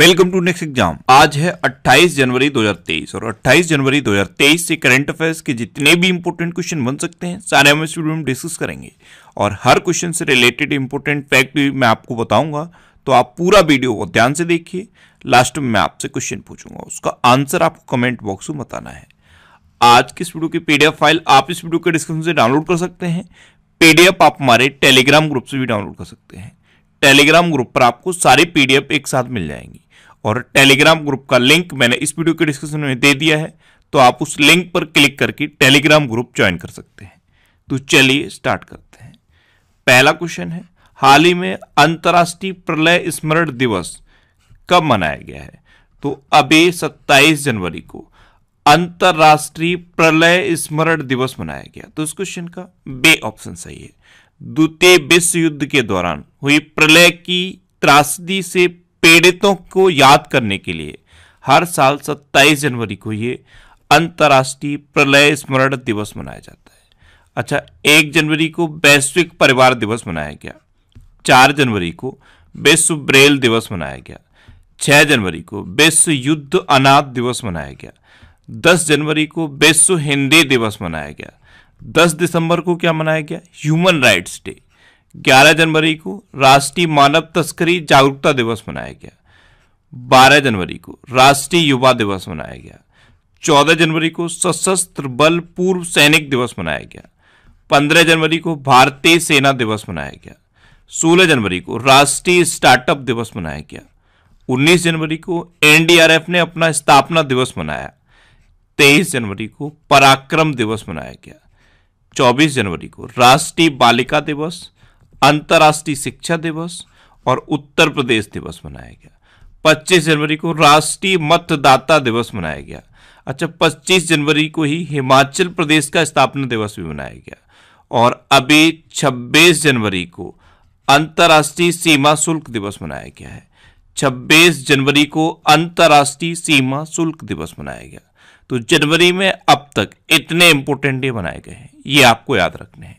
welcome to next exam आज है 28 जनवरी 2023 और 28 जनवरी 2023 से करंट अफेयर्स के जितने भी इंपोर्टेंट क्वेश्चन बन सकते हैं सारे हम इस वीडियो में डिस्कस करेंगे और हर क्वेश्चन से रिलेटेड इंपोर्टेंट फैक्ट भी मैं आपको बताऊंगा तो आप पूरा वीडियो को ध्यान से देखिए लास्ट में मैं आपसे क्वेश्चन पूछूंगा उसका आंसर आपको कमेंट बॉक्स में बताना है आज की इस वीडियो की पीडीएफ फाइल आप इस वीडियो के डिस्क्रिप्शन से डाउनलोड कर सकते हैं पीडीएफ आप हमारे टेलीग्राम ग्रुप से भी डाउनलोड कर सकते हैं टेलीग्राम ग्रुप पर आपको सारे पीडीएफ एक साथ मिल जाएंगी और टेलीग्राम ग्रुप का लिंक मैंने इस वीडियो के डिस्क्रिप्शन में दे दिया है तो आप उस लिंक पर क्लिक करके टेलीग्राम ग्रुप ज्वाइन कर सकते हैं तो चलिए स्टार्ट करते हैं पहला क्वेश्चन है हाल ही में अंतर्राष्ट्रीय प्रलय स्मरण दिवस कब मनाया गया है तो अभी सत्ताईस जनवरी को अंतर्राष्ट्रीय प्रलय स्मरण दिवस मनाया गया तो इस क्वेश्चन का बे ऑप्शन सही है द्वितीय विश्व युद्ध के दौरान हुई प्रलय की त्रासदी से पीड़ितों को याद करने के लिए हर साल 27 जनवरी को ये अंतर्राष्ट्रीय प्रलय स्मरण दिवस मनाया जाता है अच्छा एक जनवरी को वैश्विक परिवार दिवस मनाया गया चार जनवरी को विश्व ब्रेल दिवस मनाया गया छः जनवरी को विश्व युद्ध अनाथ दिवस मनाया गया दस जनवरी को विश्व हिंदी दिवस मनाया गया दस दिसंबर को क्या मनाया गया ह्यूमन राइट्स डे 11 जनवरी को राष्ट्रीय मानव तस्करी जागरूकता दिवस मनाया गया 12 जनवरी को राष्ट्रीय युवा दिवस मनाया गया 14 जनवरी को सशस्त्र बल पूर्व सैनिक दिवस मनाया गया 15 जनवरी को भारतीय सेना दिवस मनाया गया 16 जनवरी को राष्ट्रीय स्टार्टअप दिवस मनाया गया 19 जनवरी को एनडीआरएफ ने अपना स्थापना दिवस मनाया 23 जनवरी को पराक्रम दिवस मनाया गया 24 जनवरी को राष्ट्रीय बालिका दिवस अंतर्राष्ट्रीय शिक्षा दिवस और उत्तर प्रदेश दिवस मनाया गया 25 जनवरी को राष्ट्रीय मतदाता दिवस मनाया गया अच्छा 25 जनवरी को ही हिमाचल प्रदेश का स्थापना दिवस भी मनाया गया और अभी 26 जनवरी को अंतर्राष्ट्रीय सीमा शुल्क दिवस मनाया गया है 26 जनवरी को अंतर्राष्ट्रीय सीमा शुल्क दिवस मनाया गया तो जनवरी में अब तक इतने इंपोर्टेंट डे मनाए गए हैं ये आपको याद रखने हैं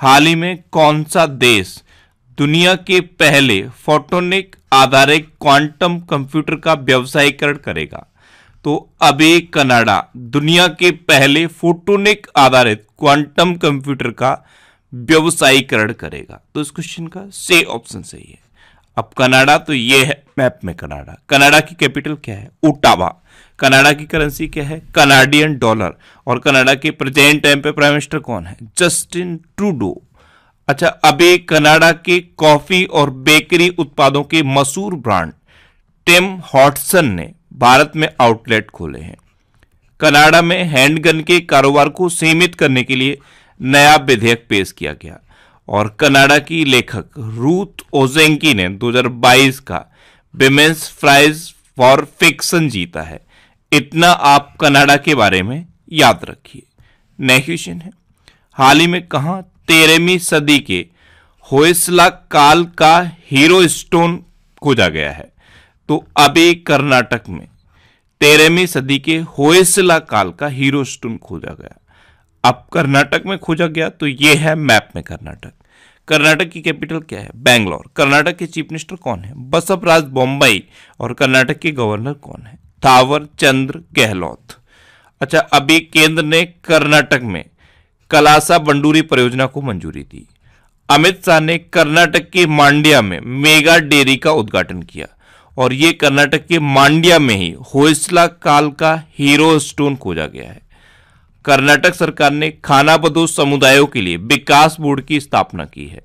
हाल ही में कौन सा देश दुनिया के पहले फोटोनिक आधारित क्वांटम कंप्यूटर का व्यवसायीकरण करेगा तो अबे कनाडा दुनिया के पहले फोटोनिक आधारित क्वांटम कंप्यूटर का व्यवसायीकरण करेगा तो इस क्वेश्चन का से ऑप्शन सही है अब कनाडा तो ये है मैप में कनाडा कनाडा की कैपिटल क्या है उटावा कनाडा की करेंसी क्या है कनाडियन डॉलर और कनाडा के प्रेजेंट टाइम पे प्राइम मिनिस्टर कौन है जस्टिन ट्रूडो अच्छा अभी कनाडा के कॉफी और बेकरी उत्पादों के मशहूर ब्रांड टेम हॉटसन ने भारत में आउटलेट खोले हैं कनाडा में हैंडगन के कारोबार को सीमित करने के लिए नया विधेयक पेश किया गया और कनाडा की लेखक रूथ ओजेंकी ने 2022 का विमेंस प्राइज फॉर फिक्सन जीता है इतना आप कनाडा के बारे में याद रखिए नेक्स्ट क्वेश्चन है हाल ही में कहा तेरहवीं सदी के होइसला काल का हीरो स्टोन खोजा गया है तो अभी कर्नाटक में तेरहवीं सदी के होइसला काल का हीरो स्टोन खोजा गया अब कर्नाटक में खोजा गया तो ये है मैप में कर्नाटक कर्नाटक की कैपिटल क्या है बैंगलोर कर्नाटक के चीफ मिनिस्टर कौन है बसवराज बॉम्बई और कर्नाटक के गवर्नर कौन है थावर चंद्र गहलोत अच्छा अभी केंद्र ने कर्नाटक में कलासा बंडूरी परियोजना को मंजूरी दी अमित शाह ने कर्नाटक के मांड्या में मेगा डेयरी का उद्घाटन किया और ये कर्नाटक के मांड्या में ही होइसला काल का हीरो स्टोन खोजा गया है कर्नाटक सरकार ने खानाबदोश समुदायों के लिए विकास बोर्ड की स्थापना की है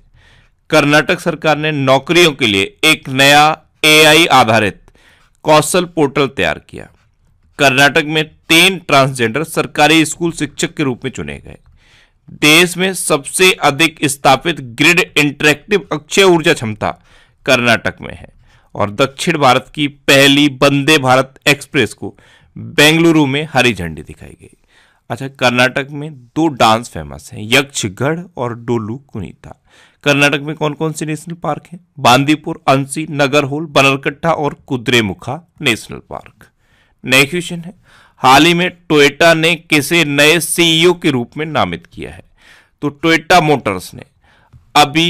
कर्नाटक सरकार ने नौकरियों के लिए एक नया एआई आधारित कौशल पोर्टल तैयार किया कर्नाटक में तीन ट्रांसजेंडर सरकारी स्कूल शिक्षक के रूप में चुने गए देश में सबसे अधिक स्थापित ग्रिड इंटरेक्टिव अक्षय ऊर्जा क्षमता कर्नाटक में है और दक्षिण भारत की पहली वंदे भारत एक्सप्रेस को बेंगलुरु में हरी झंडी दिखाई गई अच्छा कर्नाटक में दो डांस फेमस हैं यक्षगढ़ और डोलू कुनीता कर्नाटक में कौन कौन से नेशनल पार्क हैं बांदीपुर अंसी नगरहोल बनरकट्टा और कुद्रेमुखा नेशनल पार्क नया क्वेश्चन है हाल ही में टोयोटा ने किसे नए सीईओ के रूप में नामित किया है तो टोयोटा मोटर्स ने अभी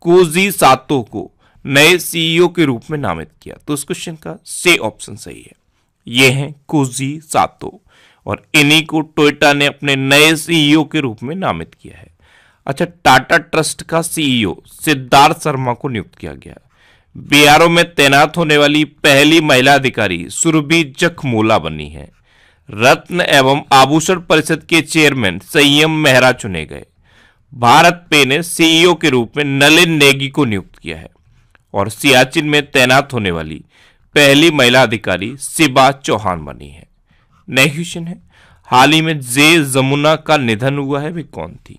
कोजी सातो को नए सीईओ के रूप में नामित किया तो इस क्वेश्चन का से ऑप्शन सही है ये हैं कोजी सातो और इन्हीं को टोयोटा ने अपने नए सीईओ e के रूप में नामित किया है अच्छा टाटा ट्रस्ट का सीईओ e सिद्धार्थ शर्मा को नियुक्त किया गया बीआरओ में तैनात होने वाली पहली महिला अधिकारी सुरभि जखमोला बनी है रत्न एवं आभूषण परिषद के चेयरमैन संयम मेहरा चुने गए भारत पे ने सीईओ e के रूप में नलिन नेगी को नियुक्त किया है और सियाचिन में तैनात होने वाली पहली महिला अधिकारी शिबा चौहान बनी है नए क्वेश्चन है हाल ही में जे जमुना का निधन हुआ है वे कौन थी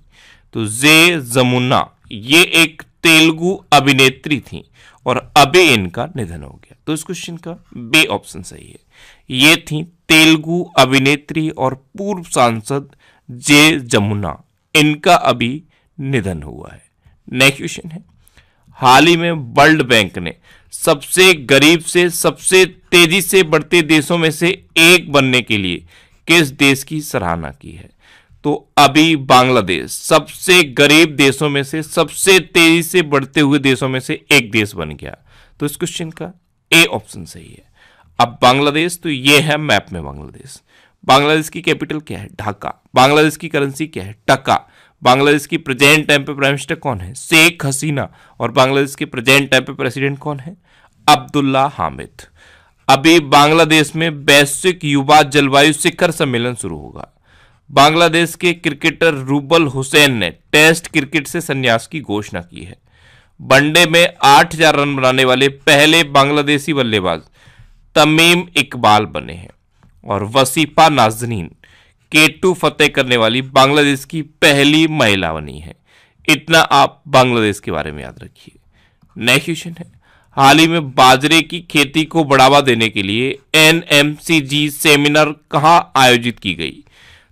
तो जे जमुना ये एक तेलुगु अभिनेत्री थी और अबे इनका निधन हो गया तो इस क्वेश्चन का बे ऑप्शन सही है ये थी तेलुगु अभिनेत्री और पूर्व सांसद जे जमुना इनका अभी निधन हुआ है नेक्स्ट क्वेश्चन है हाल ही में वर्ल्ड बैंक ने सबसे गरीब से सबसे तेजी से बढ़ते देशों में से एक बनने के लिए किस देश की सराहना की है तो अभी बांग्लादेश सबसे गरीब देशों में से सबसे तेजी से बढ़ते हुए देशों में से एक देश बन गया तो इस क्वेश्चन का ए ऑप्शन सही है अब बांग्लादेश तो ये है मैप में बांग्लादेश बांग्लादेश की कैपिटल क्या है ढाका बांग्लादेश की करेंसी क्या है टका बांग्लादेश की प्रेजेंट टाइम पे प्राइम मिनिस्टर कौन है शेख हसीना और बांग्लादेश के प्रेजेंट टाइम पे प्रेसिडेंट कौन है अब्दुल्ला हामिद अभी बांग्लादेश में वैश्विक युवा जलवायु शिखर सम्मेलन शुरू होगा बांग्लादेश के क्रिकेटर रूबल हुसैन ने टेस्ट क्रिकेट से संन्यास की घोषणा की है वनडे में 8000 रन बनाने वाले पहले बांग्लादेशी बल्लेबाज तमीम इकबाल बने हैं और वसीफा नाजनीन के टू फतेह करने वाली बांग्लादेश की पहली महिला बनी है इतना आप बांग्लादेश के बारे में याद रखिए नेक्स्ट क्वेश्चन है हाल ही में बाजरे की खेती को बढ़ावा देने के लिए एन सेमिनार कहाँ आयोजित की गई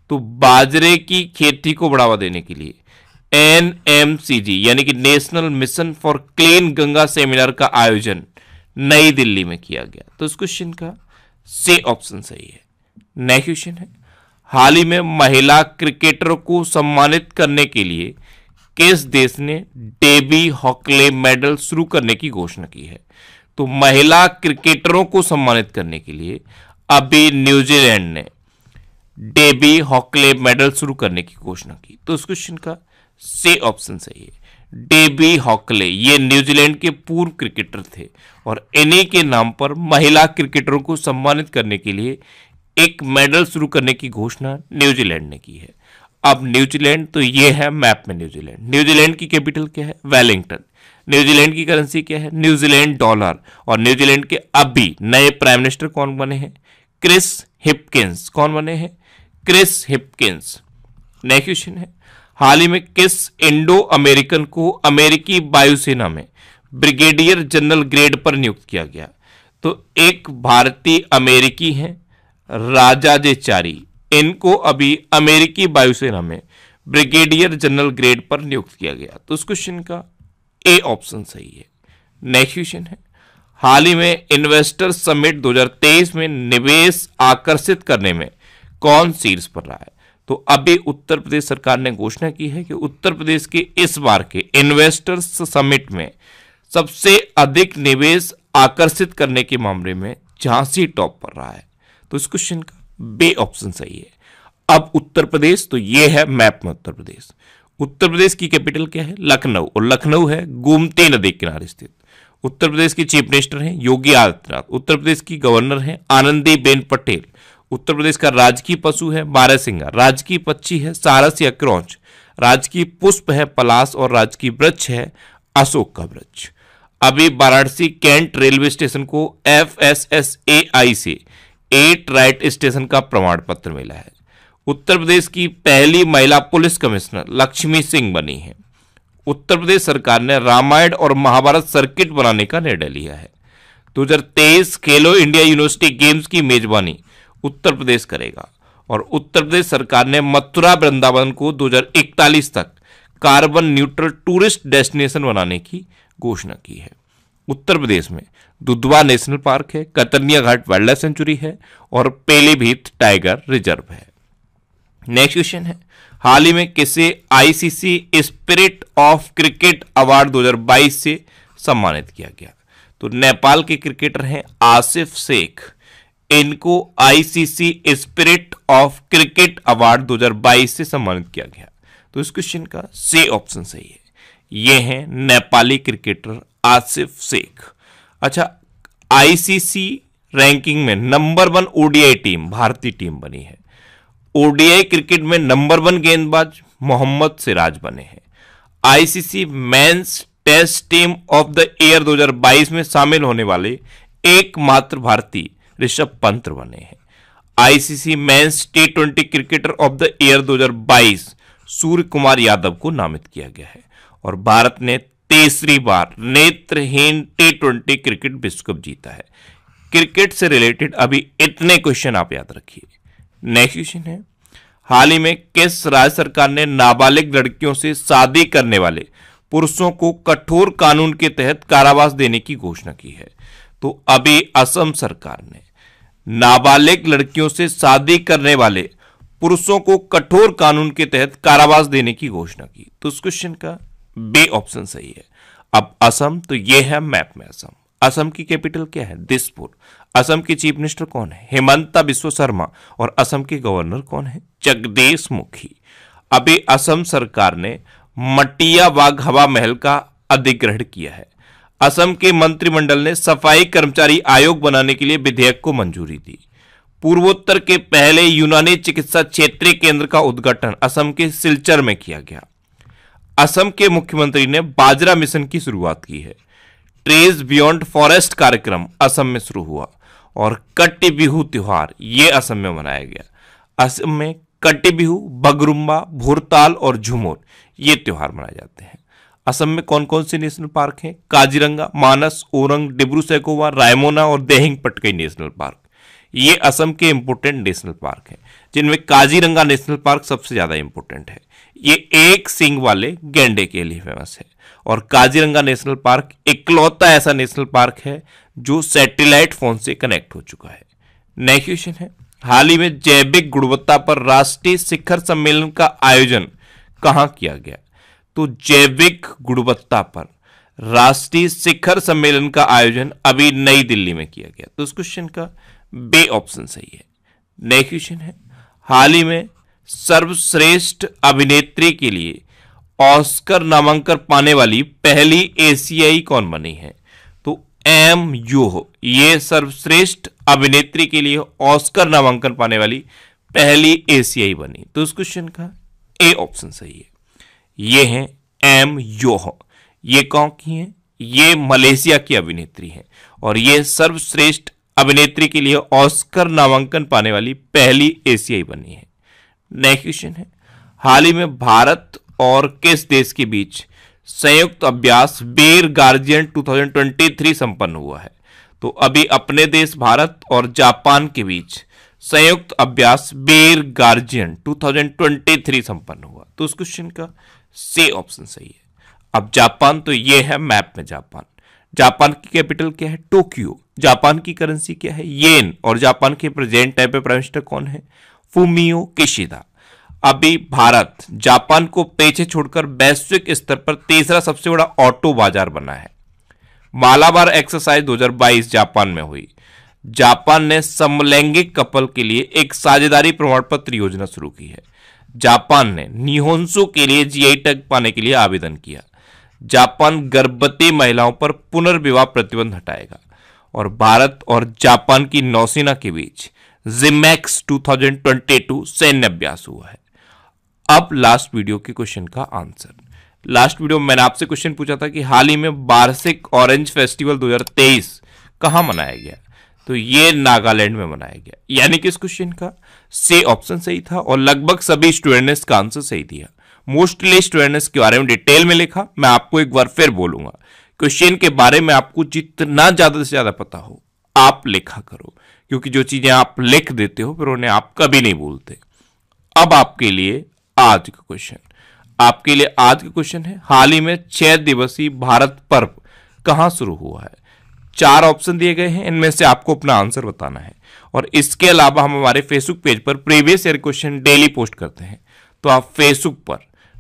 तो बाजरे की खेती को बढ़ावा देने के लिए एन यानी कि national mission for clean Ganga seminar का आयोजन नई दिल्ली में किया गया तो इस क्वेश्चन का से ऑप्शन सही है नेक्स्ट क्वेश्चन है हाल ही में महिला क्रिकेटर को सम्मानित करने के लिए किस देश ने डेबी हॉकले मेडल शुरू करने की घोषणा की है तो महिला क्रिकेटरों को सम्मानित करने के लिए अभी न्यूजीलैंड ने डेबी हॉकले मेडल शुरू करने की घोषणा की तो इस क्वेश्चन का से ऑप्शन सही है डेबी हॉकले ये न्यूजीलैंड के पूर्व क्रिकेटर थे और इन्हीं के नाम पर महिला क्रिकेटरों को सम्मानित करने के लिए एक मेडल शुरू करने की घोषणा न्यूजीलैंड ने की है अब न्यूजीलैंड तो ये है मैप में न्यूजीलैंड न्यूजीलैंड की कैपिटल क्या है वेलिंगटन न्यूजीलैंड की करेंसी क्या है न्यूजीलैंड डॉलर और न्यूजीलैंड के अभी नए प्राइम मिनिस्टर कौन बने हैं क्रिस हिपकिंस कौन बने हैं क्रिस हिपकिंस नेक्स्ट क्वेश्चन है हाल ही में किस इंडो अमेरिकन को अमेरिकी वायुसेना में ब्रिगेडियर जनरल ग्रेड पर नियुक्त किया गया तो एक भारतीय अमेरिकी हैं राजा चारी इनको अभी अमेरिकी वायुसेना में ब्रिगेडियर जनरल ग्रेड पर नियुक्त किया गया तो उस क्वेश्चन का ए ऑप्शन सही है नेक्स्ट क्वेश्चन है हाल ही में इन्वेस्टर समिट 2023 में निवेश आकर्षित करने में कौन शीर्ष पर रहा है तो अभी उत्तर प्रदेश सरकार ने घोषणा की है कि उत्तर प्रदेश के इस बार के इन्वेस्टर्स समिट में सबसे अधिक निवेश आकर्षित करने के मामले में झांसी टॉप पर रहा है तो इस क्वेश्चन का बे ऑप्शन सही है अब उत्तर प्रदेश तो ये है मैप में उत्तर प्रदेश उत्तर प्रदेश की कैपिटल क्या है लखनऊ और लखनऊ है गोमती नदी किनारे स्थित उत्तर प्रदेश की चीफ मिनिस्टर हैं योगी आदित्यनाथ उत्तर प्रदेश की गवर्नर हैं बेन पटेल उत्तर प्रदेश का राजकीय पशु है बारहसिंगा राजकीय पक्षी है सारस या क्रौच राजकीय पुष्प है पलास और राजकीय वृक्ष है अशोक का वृक्ष अभी वाराणसी कैंट रेलवे स्टेशन को F S S A I से एट राइट स्टेशन का प्रमाण पत्र मिला है उत्तर प्रदेश की पहली महिला पुलिस कमिश्नर लक्ष्मी सिंह बनी है उत्तर प्रदेश सरकार ने रामायण और महाभारत सर्किट बनाने का निर्णय लिया है दो हजार तेईस खेलो इंडिया यूनिवर्सिटी गेम्स की मेजबानी उत्तर प्रदेश करेगा और उत्तर प्रदेश सरकार ने मथुरा वृंदावन को 2041 तक कार्बन न्यूट्रल टूरिस्ट डेस्टिनेशन बनाने की घोषणा की है उत्तर प्रदेश में दुधवा नेशनल पार्क है Katarnia Ghat wildlife sanctuary है और पेलीभीत टाइगर रिजर्व है नेक्स्ट क्वेश्चन है हाल ही में किसे ICC spirit of cricket award 2022 से सम्मानित किया गया तो नेपाल के क्रिकेटर हैं आसिफ शेख इनको ICC spirit of cricket award 2022 से सम्मानित किया गया तो इस क्वेश्चन का से ऑप्शन सही है ये हैं नेपाली क्रिकेटर आसिफ शेख अच्छा आईसीसी रैंकिंग में नंबर वन ओडीआई टीम भारतीय टीम बनी है ओडीआई क्रिकेट में नंबर वन गेंदबाज मोहम्मद सिराज बने हैं ICC men's test team of the year 2022 में शामिल होने वाले एकमात्र भारतीय ऋषभ पंत बने हैं ICC men's T twenty cricketer of the year 2022 Surya Kumar Yadav को नामित किया गया है और भारत ने तीसरी बार नेत्रहीन टी ट्वेंटी क्रिकेट विश्व कप जीता है क्रिकेट से रिलेटेड अभी इतने क्वेश्चन आप याद रखिए नेक्स्ट क्वेश्चन है हाल ही में किस राज्य सरकार ने नाबालिग लड़कियों से शादी करने वाले पुरुषों को कठोर कानून के तहत कारावास देने की घोषणा की है तो अभी असम सरकार ने नाबालिग लड़कियों से शादी करने वाले पुरुषों को कठोर कानून के तहत कारावास देने की घोषणा की तो उस क्वेश्चन का बी ऑप्शन सही है अब असम तो ये है मैप में असम असम की कैपिटल क्या है दिसपुर असम की चीफ मिनिस्टर कौन है हेमंता बिश्व शर्मा और असम के गवर्नर कौन है जगदीश मुखी अभी असम सरकार ने मटिया वाघ हवा महल का अधिग्रहण किया है असम के मंत्रिमंडल ने सफाई कर्मचारी आयोग बनाने के लिए विधेयक को मंजूरी दी पूर्वोत्तर के पहले यूनानी चिकित्सा क्षेत्रीय केंद्र का उद्घाटन असम के सिलचर में किया गया असम के मुख्यमंत्री ने बाजरा मिशन की शुरुआत की है ट्रेज बियॉन्ड फॉरेस्ट कार्यक्रम असम में शुरू हुआ और कट्टी बिहू त्यौहार ये असम में मनाया गया असम में कट्टी बिहू बगरुम्बा भोरताल और झुमोर ये त्यौहार मनाए जाते हैं असम में कौन कौन से नेशनल पार्क हैं काजीरंगा मानस ओरंग डिब्रू सैकोवा रायमोना और देहिंग पटकई नेशनल पार्क ये असम के इम्पोर्टेंट नेशनल पार्क हैं जिनमें काजीरंगा नेशनल पार्क सबसे ज़्यादा इम्पोर्टेंट है ये एक सिंग वाले गेंडे के लिए फेमस है और काजीरंगा नेशनल पार्क इकलौता ऐसा नेशनल पार्क है जो सैटेलाइट फोन से कनेक्ट हो चुका है नेक्स्ट क्वेश्चन है हाल ही में जैविक गुणवत्ता पर राष्ट्रीय शिखर सम्मेलन का आयोजन कहाँ किया गया तो जैविक गुणवत्ता पर राष्ट्रीय शिखर सम्मेलन का आयोजन अभी नई दिल्ली में किया गया तो इस क्वेश्चन का बे ऑप्शन सही है नेक्स्ट क्वेश्चन है हाल ही में सर्वश्रेष्ठ अभिनेत्री के लिए ऑस्कर नामांकन पाने वाली पहली एशियाई कौन बनी है तो एम यूहो ये सर्वश्रेष्ठ अभिनेत्री के लिए ऑस्कर नामांकन पाने वाली पहली एशियाई बनी तो इस क्वेश्चन का ए ऑप्शन सही है ये है एम योहो ये कौन की हैं ये मलेशिया की अभिनेत्री हैं और ये सर्वश्रेष्ठ अभिनेत्री के लिए ऑस्कर नामांकन पाने वाली पहली एशियाई बनी है नेक्स्ट क्वेश्चन है हाल ही में भारत और किस देश के बीच संयुक्त अभ्यास बेर गार्जियन 2023 संपन्न हुआ है तो अभी अपने देश भारत और जापान के बीच संयुक्त अभ्यास बेर गार्जियन 2023 संपन्न हुआ तो उस क्वेश्चन का से ऑप्शन सही है अब जापान तो ये है मैप में जापान जापान की कैपिटल क्या है टोक्यो जापान की करेंसी क्या है येन और जापान के प्रेजेंट टाइम पे प्राइम मिनिस्टर कौन है फूमियो किशिदा अभी भारत जापान को पीछे छोड़कर वैश्विक स्तर पर तीसरा सबसे बड़ा ऑटो बाजार बना है मालाबार एक्सरसाइज 2022 जापान में हुई जापान ने समलैंगिक कपल के लिए एक साझेदारी प्रमाण पत्र योजना शुरू की है जापान ने निहोंसो के लिए जीआई टैग पाने के लिए आवेदन किया जापान गर्भवती महिलाओं पर पुनर्विवाह प्रतिबंध हटाएगा और भारत और जापान की नौसेना के बीच जिमैक्स 2022 सैन्य अभ्यास हुआ है अब लास्ट वीडियो के क्वेश्चन का आंसर लास्ट वीडियो में मैंने आपसे क्वेश्चन पूछा था कि हाल ही में वार्षिक ऑरेंज फेस्टिवल 2023 कहां मनाया गया तो ये नागालैंड में मनाया गया यानी कि इस क्वेश्चन का से ऑप्शन सही था और लगभग सभी स्टूडेंट ने इसका आंसर सही दिया मोस्टली स्टूडेंट्स के बारे में डिटेल में लिखा मैं आपको एक बार फिर बोलूंगा क्वेश्चन के बारे में आपको जितना ज़्यादा से ज़्यादा पता हो आप लिखा करो क्योंकि जो चीज़ें आप लिख देते हो फिर उन्हें आप कभी नहीं भूलते अब आपके लिए आज का क्वेश्चन आपके लिए आज का क्वेश्चन है हाल ही में छह दिवसीय भारत पर्व कहां शुरू हुआ है चार ऑप्शन दिए गए हैं इनमें से आपको अपना आंसर बताना है और इसके अलावा हम हमारे फेसबुक पेज पर previous year question daily post करते हैं तो आप फेसबुक पर